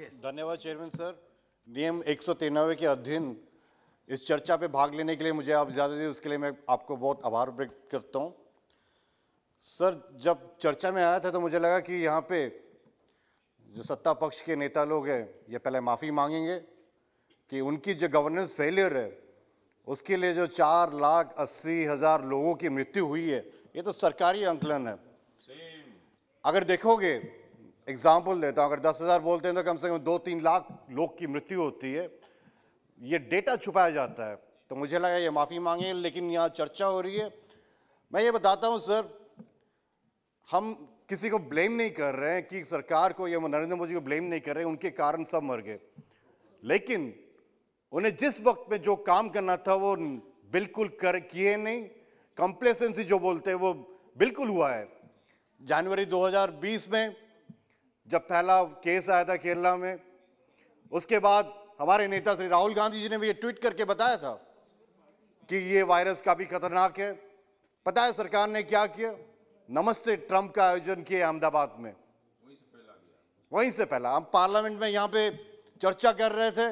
धन्यवाद chairman sir नियम एक सौ के अधीन इस चर्चा पे भाग लेने के लिए मुझे आप इजाज़त दी उसके लिए मैं आपको बहुत आभार व्यक्त करता हूँ सर जब चर्चा में आया था तो मुझे लगा कि यहाँ पे जो सत्ता पक्ष के नेता लोग हैं ये पहले माफ़ी मांगेंगे कि उनकी जो गवर्नेंस फेलियर है उसके लिए जो चार लाख अस्सी हज़ार लोगों की मृत्यु हुई है ये तो सरकारी आंकलन है अगर देखोगे एग्जाम्पल देता हूँ अगर दस हज़ार बोलते हैं तो कम से कम दो तीन लाख लोग की मृत्यु होती है ये डेटा छुपाया जाता है तो मुझे लगा ये माफ़ी मांगे लेकिन यहाँ चर्चा हो रही है मैं ये बताता हूँ सर हम किसी को ब्लेम नहीं कर रहे हैं कि सरकार को या नरेंद्र मोदी को ब्लेम नहीं कर रहे उनके कारण सब मर गए लेकिन उन्हें जिस वक्त में जो काम करना था वो बिल्कुल कर किए नहीं कंप्लेसेंसी जो बोलते हैं वो बिल्कुल हुआ है जनवरी 2020 में जब पहला केस आया था केरला में उसके बाद हमारे नेता श्री राहुल गांधी जी ने भी ये ट्वीट करके बताया था कि ये वायरस काफ़ी खतरनाक है पता है सरकार ने क्या किया नमस्ते ट्रंप का आयोजन किया अहमदाबाद में वहीं से पहला हम पार्लियामेंट में यहाँ पे चर्चा कर रहे थे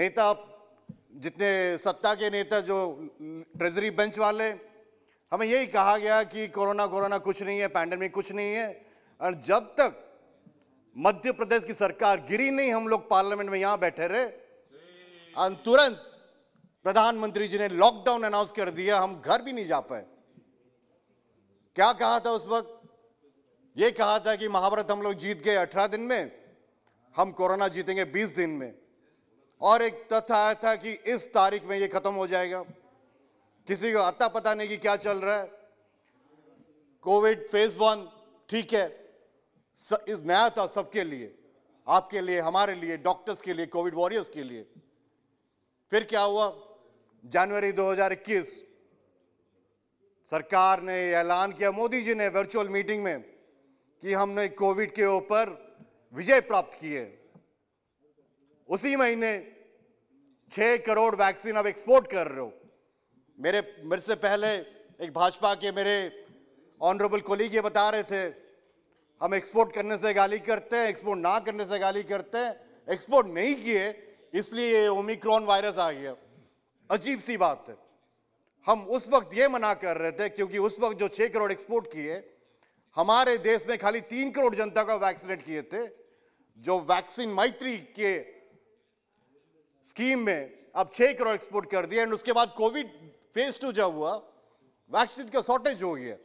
नेता जितने सत्ता के नेता जो ट्रेजरी बेंच वाले हमें यही कहा गया कि कोरोना कोरोना कुछ नहीं है पैंडमिक कुछ नहीं है और जब तक मध्य प्रदेश की सरकार गिरी नहीं हम लोग पार्लियामेंट में यहां बैठे रहे और तुरंत प्रधानमंत्री जी ने लॉकडाउन अनाउंस कर दिया हम घर भी नहीं जा पाए क्या कहा था उस वक्त यह कहा था कि महाभारत हम लोग जीत गए अठारह दिन में हम कोरोना जीतेंगे बीस दिन में और एक तथ्य आया था कि इस तारीख में यह खत्म हो जाएगा किसी को अता पता नहीं कि क्या चल रहा है कोविड फेज वन ठीक है इस नया था सबके लिए आपके लिए हमारे लिए डॉक्टर्स के लिए कोविड वॉरियर्स के लिए फिर क्या हुआ जनवरी 2021 सरकार ने ऐलान किया मोदी जी ने वर्चुअल मीटिंग में कि हमने कोविड के ऊपर विजय प्राप्त की है उसी महीने छह करोड़ वैक्सीन अब एक्सपोर्ट कर रहे हो मेरे मेरे से पहले एक भाजपा के मेरे ऑनरेबल कोलीग ये बता रहे थे हम एक्सपोर्ट करने से गाली करते हैं एक्सपोर्ट ना करने से गाली करते हैं एक्सपोर्ट नहीं किए इसलिए ये ओमिक्रॉन वायरस आ गया अजीब सी बात है हम उस वक्त ये मना कर रहे थे क्योंकि उस वक्त जो छः करोड़ एक्सपोर्ट किए हमारे देश में खाली तीन करोड़ जनता को वैक्सीनेट किए थे जो वैक्सीन मैत्री के स्कीम में अब छः करोड़ एक्सपोर्ट कर दिए एंड उसके बाद कोविड फेज टू जब हुआ वैक्सीन का शॉर्टेज हो गया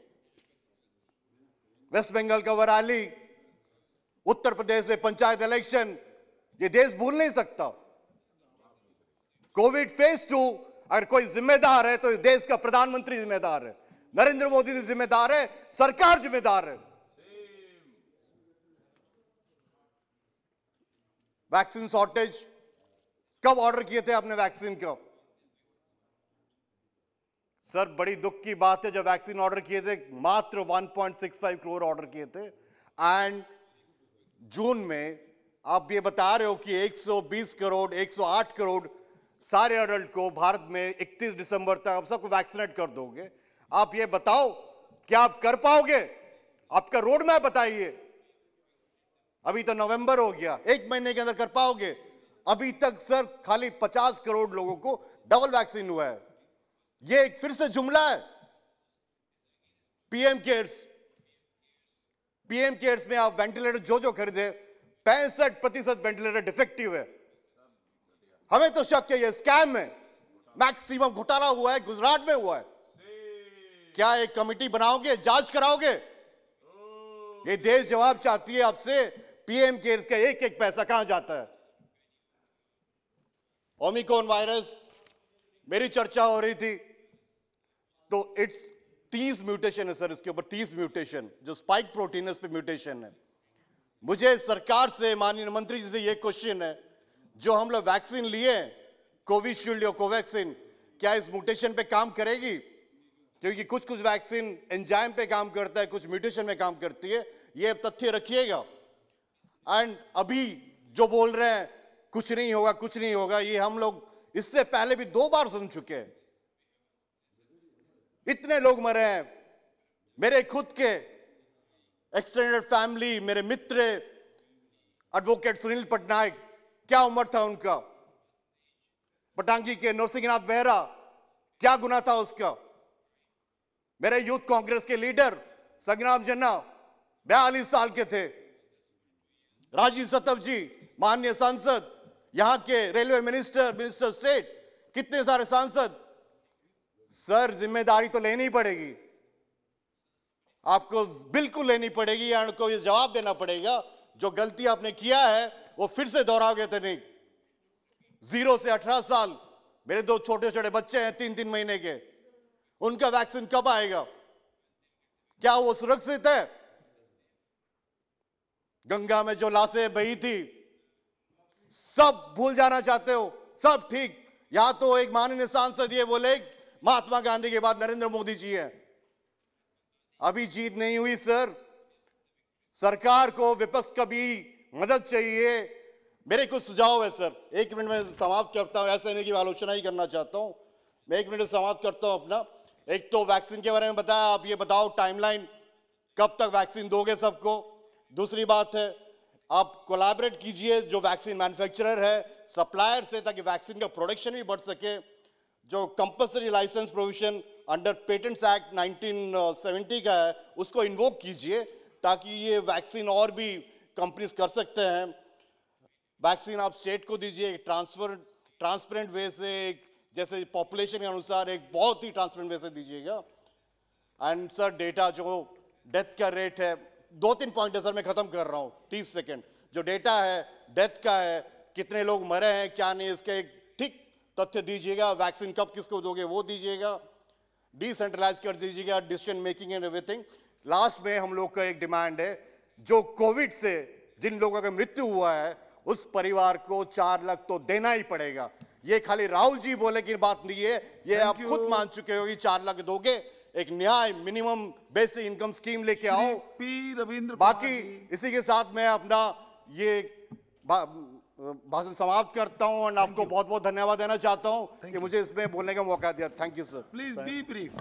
वेस्ट बंगाल का वराली उत्तर प्रदेश में पंचायत इलेक्शन ये देश भूल नहीं सकता कोविड फेज टू अगर कोई जिम्मेदार है तो इस देश का प्रधानमंत्री जिम्मेदार है नरेंद्र मोदी जी जिम्मेदार है सरकार जिम्मेदार है वैक्सीन शॉर्टेज कब ऑर्डर किए थे आपने वैक्सीन का सर बड़ी दुख की बात है जब वैक्सीन ऑर्डर किए थे मात्र 1.65 करोड़ ऑर्डर किए थे एंड जून में आप ये बता रहे हो कि 120 करोड़ 108 करोड़ सारे अडल्ट को भारत में 31 दिसंबर तक आप सबको वैक्सीनेट कर दोगे आप ये बताओ क्या आप कर पाओगे आपका रोड मैप बताइए अभी तो नवंबर हो गया एक महीने के अंदर कर पाओगे अभी तक सर खाली 50 करोड़ लोगों को डबल वैक्सीन हुआ है ये एक फिर से जुमला है पीएम केयर्स पीएम केयर्स में आप वेंटिलेटर जो जो खरीदे पैंसठ प्रतिशत वेंटिलेटर डिफेक्टिव है हमें तो शक है ये स्कैम है मैक्सिमम घोटाला हुआ है गुजरात में हुआ है क्या एक कमिटी बनाओगे जांच कराओगे ये देश जवाब चाहती है आपसे पीएम केयर्स का एक एक पैसा कहां जाता है ओमिकॉन वायरस मेरी चर्चा हो रही थी तो इट्स तीस म्यूटेशन है सर इसके ऊपर तीस म्यूटेशन जो स्पाइक प्रोटीन है उस पर म्यूटेशन है मुझे सरकार से माननीय मंत्री जी से ये क्वेश्चन है जो हम लोग वैक्सीन लिए कोविशील्ड या कोवैक्सीन क्या इस म्यूटेशन पे काम करेगी क्योंकि कुछ कुछ वैक्सीन एंजाइम पे काम करता है कुछ म्यूटेशन में काम करती है ये तथ्य रखिएगा एंड अभी जो बोल रहे हैं कुछ नहीं होगा कुछ नहीं होगा ये हम लोग इससे पहले भी दो बार सुन चुके हैं इतने लोग मरे हैं मेरे खुद के एक्सटेंडेड फैमिली मेरे मित्र एडवोकेट सुनील पटनायक क्या उम्र था उनका पटांगी के नरसिंहनाथ बेहरा क्या गुना था उसका मेरे यूथ कांग्रेस के लीडर संग्राम जन्ना बयालीस साल के थे राजीव सतव जी माननीय सांसद यहां के रेलवे मिनिस्टर मिनिस्टर स्टेट कितने सारे सांसद सर जिम्मेदारी तो लेनी पड़ेगी आपको बिल्कुल लेनी पड़ेगी या उनको ये जवाब देना पड़ेगा जो गलती आपने किया है वो फिर से दोहराओगे तो नहीं जीरो से अठारह साल मेरे दो छोटे छोटे बच्चे हैं तीन तीन महीने के उनका वैक्सीन कब आएगा क्या वो सुरक्षित है गंगा में जो लाशें बही थी सब भूल जाना चाहते हो सब ठीक या तो एक माननीय सांसद ये बोले महात्मा गांधी के बाद नरेंद्र मोदी जी हैं अभी जीत नहीं हुई सर सरकार को विपक्ष का भी मदद चाहिए मेरे कुछ सुझाव है सर एक मिनट में समाप्त करता हूं ऐसे नहीं कि आलोचना ही करना चाहता हूं मैं एक मिनट में समाप्त करता हूं अपना एक तो वैक्सीन के बारे में बताया आप ये बताओ टाइमलाइन कब तक वैक्सीन दोगे सबको दूसरी बात है आप कोलैबोरेट कीजिए जो वैक्सीन मैन्युफैक्चरर है सप्लायर से ताकि वैक्सीन का प्रोडक्शन भी बढ़ सके जो compulsory licence provision under patents act 1970 का है उसको इन्वोक कीजिए ताकि ये वैक्सीन और भी कंपनीज कर सकते हैं वैक्सीन आप स्टेट को दीजिए ट्रांसफर ट्रांसपेरेंट वे से एक जैसे पॉपुलेशन के अनुसार एक बहुत ही ट्रांसपेरेंट वे से दीजिएगा एंड सर डेटा जो डेथ का रेट है दो तीन पॉइंट है सर मैं ख़त्म कर रहा हूँ तीस सेकेंड जो डेटा है डेथ का है कितने लोग मरे हैं क्या नहीं इसके एक ठीक तथ्य दीजिएगा वैक्सीन कब किसको दोगे वो दीजिएगा डिसेंट्रलाइज कर दीजिएगा decision making and everything last में हम लोग का एक डिमांड है जो कोविड से जिन लोगों का मृत्यु हुआ है उस परिवार को चार लाख तो देना ही पड़ेगा ये खाली राहुल जी बोले की बात नहीं है ये आप खुद मान चुके हो कि चार लाख दोगे एक न्याय मिनिमम बेसिक इनकम स्कीम लेके आओ पी रविंद्र बाकी इसी के साथ मैं अपना ये भाषण समाप्त करता हूं और आपको बहुत बहुत धन्यवाद देना चाहता हूं कि मुझे इसमें बोलने का मौका दिया thank you sir please be brief